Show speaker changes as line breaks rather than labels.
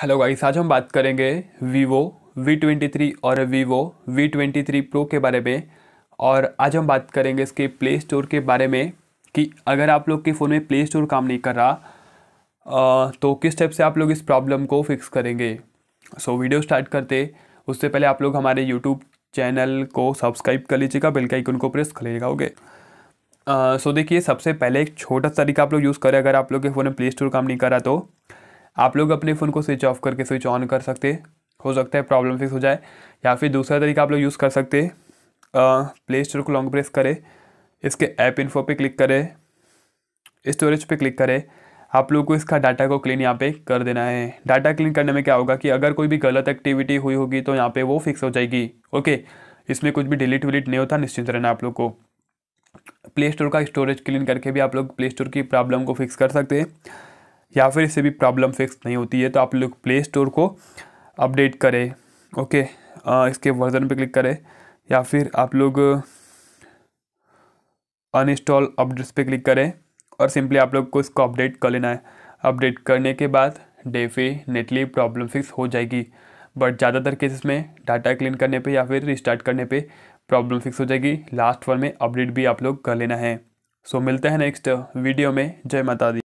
hello guys आज हम बात करेंगे वीवो V23 और वीवो V23 प्रो के बारे में और आज हम बात करेंगे इसके प्ले स्टोर के बारे में कि अगर आप लोग के फ़ोन में प्ले स्टोर काम नहीं कर रहा तो किस टाइप से आप लोग इस प्रॉब्लम को फिक्स करेंगे सो वीडियो स्टार्ट करते उससे पहले आप लोग हमारे यूट्यूब चैनल को सब्सक्राइब कर लीजिएगा बेल का आइकन को प्रेस कर लीजिएगा ओके सो देखिए सबसे पहले एक छोटा तरीका आप लोग यूज़ करें अगर आप लोग के फ़ोन में प्ले स्टोर काम नहीं कर रहा तो आप लोग अपने फ़ोन को स्विच ऑफ करके स्विच ऑन कर सकते हो सकता है प्रॉब्लम फिक्स हो जाए या फिर दूसरा तरीका आप लोग यूज़ कर सकते प्ले स्टोर को लॉन्ग प्रेस करें इसके ऐप इन्फो पे क्लिक करें स्टोरेज पे क्लिक करें आप लोग को इसका डाटा को क्लीन यहाँ पे कर देना है डाटा क्लीन करने में क्या होगा कि अगर कोई भी गलत एक्टिविटी हुई होगी तो यहाँ पे वो फिक्स हो जाएगी ओके इसमें कुछ भी डिलीट विलीट नहीं होता निश्चिंत रहना आप लोग को प्ले स्टोर का स्टोरेज क्लीन करके भी आप लोग प्ले स्टोर की प्रॉब्लम को फिक्स कर सकते हैं या फिर इससे भी प्रॉब्लम फिक्स नहीं होती है तो आप लोग प्ले स्टोर को अपडेट करें ओके आ, इसके वर्जन पे क्लिक करें या फिर आप लोग अनइंस्टॉल अपडेट्स पे क्लिक करें और सिंपली आप लोग को इसको अपडेट कर लेना है अपडेट करने के बाद डेफे नेटली प्रॉब्लम फिक्स हो जाएगी बट ज़्यादातर केसेस में डाटा क्लीन करने पे या फिर रिस्टार्ट करने पे प्रॉब्लम फिक्स हो जाएगी लास्ट वन में अपडेट भी आप लोग कर लेना है सो मिलते हैं नेक्स्ट वीडियो में जय माता दी